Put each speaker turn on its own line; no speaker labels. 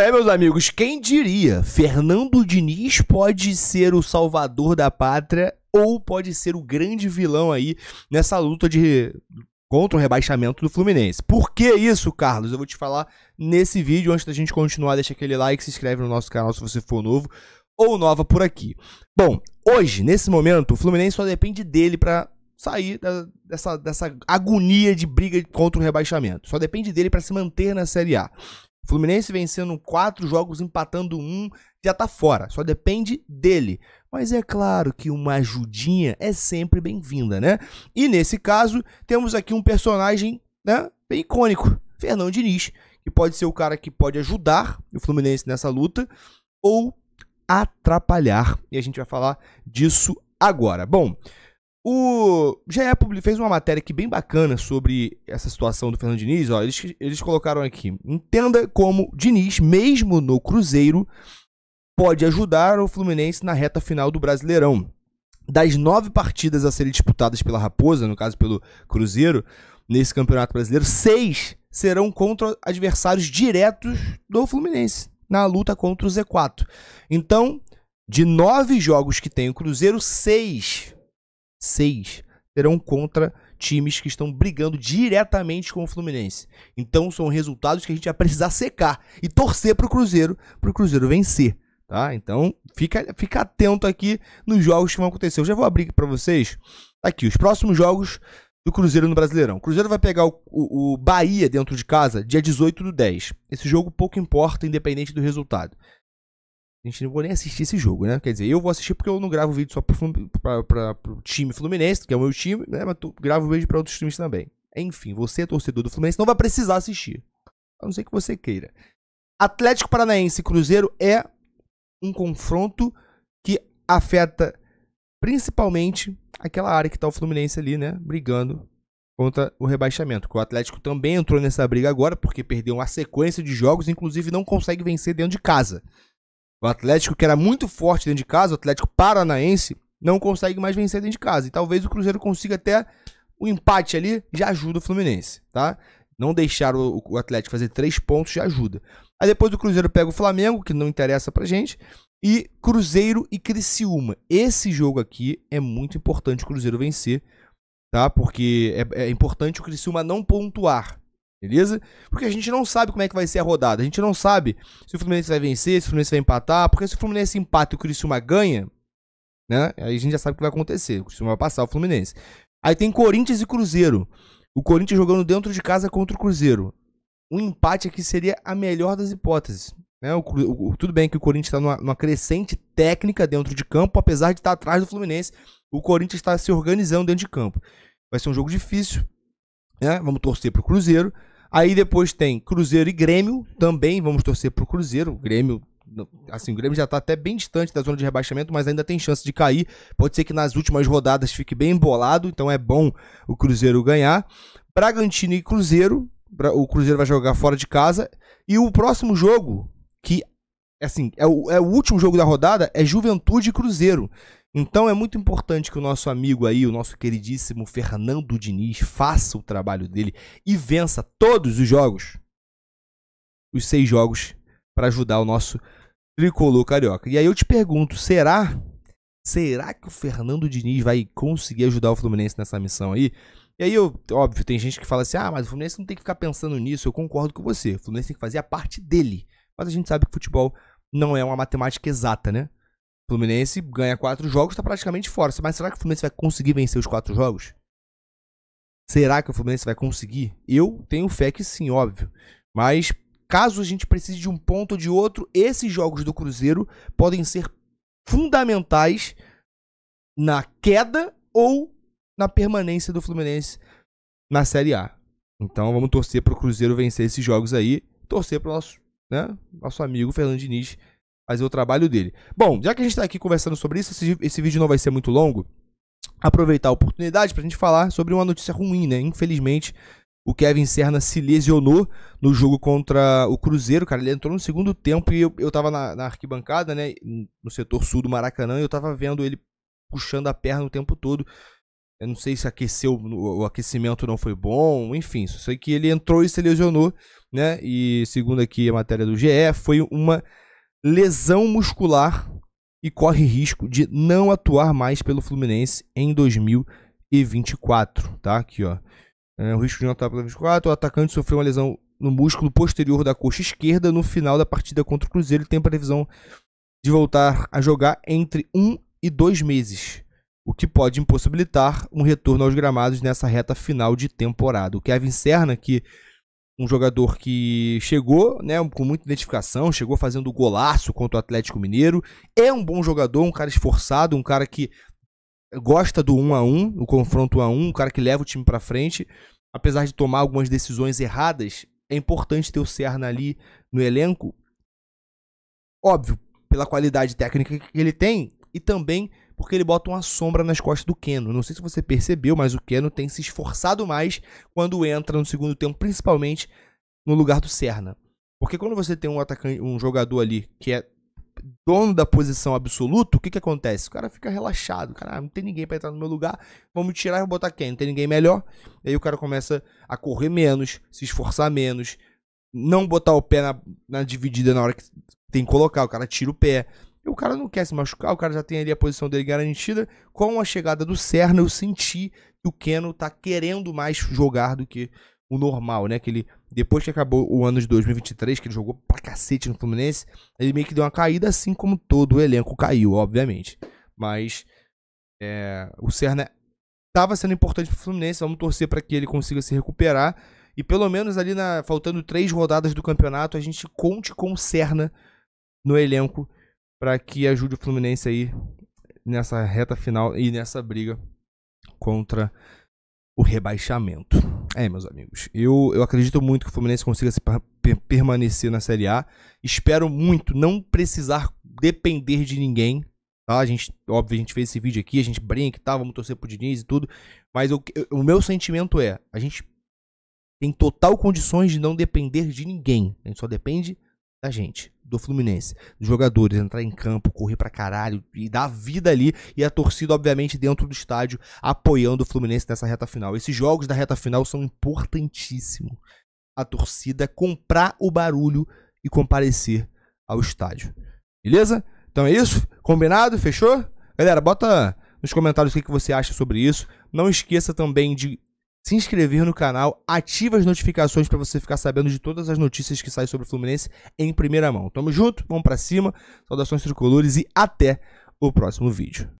é, meus amigos, quem diria? Fernando Diniz pode ser o salvador da pátria ou pode ser o grande vilão aí nessa luta de contra o rebaixamento do Fluminense. Por que isso, Carlos? Eu vou te falar nesse vídeo. Antes da gente continuar, deixa aquele like, se inscreve no nosso canal se você for novo ou nova por aqui. Bom, hoje, nesse momento, o Fluminense só depende dele para sair da, dessa, dessa agonia de briga contra o rebaixamento. Só depende dele para se manter na Série A. Fluminense vencendo quatro jogos, empatando um, já tá fora. Só depende dele. Mas é claro que uma ajudinha é sempre bem-vinda, né? E nesse caso, temos aqui um personagem né, bem icônico, Fernão Diniz, que pode ser o cara que pode ajudar o Fluminense nessa luta ou atrapalhar. E a gente vai falar disso agora. Bom, o GE fez uma matéria aqui bem bacana sobre essa situação do Fernando Diniz. Ó, eles, eles colocaram aqui: entenda como Diniz, mesmo no Cruzeiro, pode ajudar o Fluminense na reta final do Brasileirão. Das nove partidas a serem disputadas pela Raposa, no caso pelo Cruzeiro, nesse Campeonato Brasileiro, seis serão contra adversários diretos do Fluminense na luta contra o Z4. Então, de nove jogos que tem o Cruzeiro, seis seis serão contra times que estão brigando diretamente com o Fluminense. Então são resultados que a gente vai precisar secar e torcer para o Cruzeiro, para o Cruzeiro vencer. Tá? Então fica, fica atento aqui nos jogos que vão acontecer. Eu já vou abrir para vocês tá aqui os próximos jogos do Cruzeiro no Brasileirão. O Cruzeiro vai pegar o, o, o Bahia dentro de casa dia 18 do 10. Esse jogo pouco importa, independente do resultado. A gente não vou nem assistir esse jogo, né? Quer dizer, eu vou assistir porque eu não gravo vídeo só para o time fluminense, que é o meu time, né? Mas tu, gravo vídeo para outros times também. Enfim, você é torcedor do Fluminense, não vai precisar assistir. A não ser que você queira. Atlético Paranaense e Cruzeiro é um confronto que afeta principalmente aquela área que está o Fluminense ali, né? Brigando contra o rebaixamento. Que o Atlético também entrou nessa briga agora, porque perdeu uma sequência de jogos, inclusive não consegue vencer dentro de casa. O Atlético, que era muito forte dentro de casa, o Atlético Paranaense, não consegue mais vencer dentro de casa. E talvez o Cruzeiro consiga até o um empate ali, já ajuda o Fluminense, tá? Não deixar o, o Atlético fazer três pontos já ajuda. Aí depois o Cruzeiro pega o Flamengo, que não interessa pra gente, e Cruzeiro e Criciúma. Esse jogo aqui é muito importante o Cruzeiro vencer, tá? Porque é, é importante o Criciúma não pontuar. Beleza? Porque a gente não sabe como é que vai ser a rodada. A gente não sabe se o Fluminense vai vencer, se o Fluminense vai empatar. Porque se o Fluminense empata e o Criciúma ganha, né? Aí a gente já sabe o que vai acontecer. O Criciúma vai passar o Fluminense. Aí tem Corinthians e Cruzeiro. O Corinthians jogando dentro de casa contra o Cruzeiro. Um empate aqui seria a melhor das hipóteses. Né? O, o, tudo bem que o Corinthians está numa, numa, crescente técnica dentro de campo, apesar de estar tá atrás do Fluminense. O Corinthians está se organizando dentro de campo. Vai ser um jogo difícil. Né? Vamos torcer para o Cruzeiro. Aí depois tem Cruzeiro e Grêmio, também vamos torcer pro Cruzeiro. O Grêmio assim, o Grêmio já está até bem distante da zona de rebaixamento, mas ainda tem chance de cair. Pode ser que nas últimas rodadas fique bem embolado, então é bom o Cruzeiro ganhar. Bragantino e Cruzeiro, o Cruzeiro vai jogar fora de casa. E o próximo jogo, que assim, é o, é o último jogo da rodada, é Juventude e Cruzeiro. Então é muito importante que o nosso amigo aí, o nosso queridíssimo Fernando Diniz, faça o trabalho dele e vença todos os jogos. Os seis jogos para ajudar o nosso tricolor carioca. E aí eu te pergunto, será Será que o Fernando Diniz vai conseguir ajudar o Fluminense nessa missão aí? E aí, eu, óbvio, tem gente que fala assim: ah, mas o Fluminense não tem que ficar pensando nisso. Eu concordo com você. O Fluminense tem que fazer a parte dele. Mas a gente sabe que futebol não é uma matemática exata, né? O Fluminense ganha quatro jogos, tá praticamente fora. Mas será que o Fluminense vai conseguir vencer os quatro jogos? Será que o Fluminense vai conseguir? Eu tenho fé que sim, óbvio. Mas caso a gente precise de um ponto ou de outro, esses jogos do Cruzeiro podem ser fundamentais na queda ou na permanência do Fluminense na Série A. Então vamos torcer para o Cruzeiro vencer esses jogos aí, torcer para o nosso, né, nosso amigo Fernando Diniz fazer o trabalho dele. Bom, já que a gente está aqui conversando sobre isso, esse, esse, vídeo não vai ser muito longo. Aproveitar a oportunidade para a gente falar sobre uma notícia ruim, né? Infelizmente, o Kevin Serna se lesionou no jogo contra o Cruzeiro, cara. Ele entrou no segundo tempo e eu, eu tava na, na arquibancada, né? No setor sul do Maracanã, e eu tava vendo ele puxando a perna o tempo todo. Eu não sei se aqueceu, o aquecimento não foi bom, enfim, só sei que ele entrou e se lesionou, né? E segundo aqui a matéria do GE, foi uma lesão muscular e corre risco de não atuar mais pelo Fluminense em 2024, tá? Aqui, ó. É, o risco de não atuar pelo 2024, o atacante sofreu uma lesão no músculo posterior da coxa esquerda no final da partida contra o Cruzeiro e tem previsão de voltar a jogar entre um e dois meses, o que pode impossibilitar um retorno aos gramados nessa reta final de temporada. O Kevin Serna, que um jogador que chegou, né, com muita identificação, chegou fazendo golaço contra o Atlético Mineiro. É um bom jogador, um cara esforçado, um cara que gosta do 1 a 1, o confronto 1 a 1, um cara que leva o time para frente, apesar de tomar algumas decisões erradas. É importante ter o Serna ali no elenco. Óbvio, pela qualidade técnica que ele tem e também porque ele bota uma sombra nas costas do Keno. Não sei se você percebeu, mas o Keno tem se esforçado mais quando entra no segundo tempo, principalmente no lugar do Serna. Porque quando você tem um atacante, um jogador ali que é dono da posição absoluta, o que que acontece? O cara fica relaxado, cara, ah, não tem ninguém para entrar no meu lugar, vamos tirar e vou botar quem? Não tem ninguém melhor. E aí o cara começa a correr menos, se esforçar menos, não botar o pé na, na dividida na hora que tem que colocar, o cara tira o pé. E o cara não quer se machucar, o cara já tem ali a posição dele garantida. Com a chegada do Serna, eu senti que o Keno tá querendo mais jogar do que o normal, né? Que ele, depois que acabou o ano de 2023, que ele jogou pra cacete no Fluminense, ele meio que deu uma caída, assim como todo o elenco caiu, obviamente. Mas é, o Serna estava sendo importante pro Fluminense, vamos torcer para que ele consiga se recuperar. E pelo menos ali, na, faltando três rodadas do campeonato, a gente conte com o Serna no elenco para que ajude o Fluminense aí nessa reta final e nessa briga contra o rebaixamento. É, meus amigos, eu, eu acredito muito que o Fluminense consiga se permanecer na Série A. Espero muito não precisar depender de ninguém. Tá? A gente, óbvio, a gente fez esse vídeo aqui, a gente brinca e tá, tal, vamos torcer pro Diniz e tudo. Mas eu, eu, o meu sentimento é, a gente tem total condições de não depender de ninguém. A gente só depende da gente, do Fluminense, dos jogadores, entrar em campo, correr pra caralho e dar vida ali e a torcida, obviamente, dentro do estádio apoiando o Fluminense nessa reta final. Esses jogos da reta final são importantíssimos. A torcida comprar o barulho e comparecer ao estádio. Beleza? Então é isso? Combinado? Fechou? Galera, bota nos comentários o que você acha sobre isso. Não esqueça também de se inscrever no canal, ativa as notificações para você ficar sabendo de todas as notícias que saem sobre o Fluminense em primeira mão. Tamo junto, vamos para cima, saudações tricolores e até o próximo vídeo.